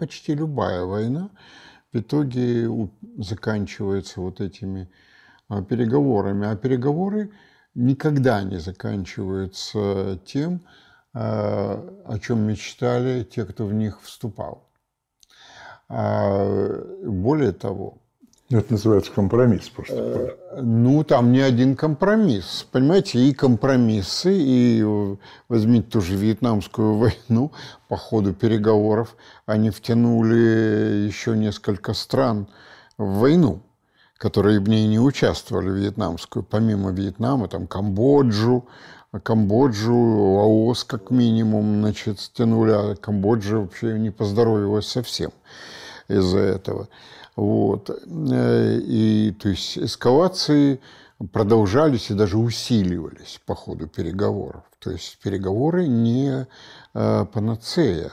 почти любая война в итоге заканчивается вот этими а, переговорами. А переговоры никогда не заканчиваются тем, а, о чем мечтали те, кто в них вступал. А, более того, это называется компромисс просто. Э, ну, там не один компромисс. Понимаете, и компромиссы, и э, возьмите ту же Вьетнамскую войну по ходу переговоров. Они втянули еще несколько стран в войну, которые в ней не участвовали, вьетнамскую. Помимо Вьетнама, там Камбоджу, Камбоджу, Лаос как минимум, значит, втянули а Камбоджа вообще не поздоровилась совсем из-за этого. Вот. Э, и то есть эскалации продолжались и даже усиливались по ходу переговоров. То есть переговоры не э, панацея,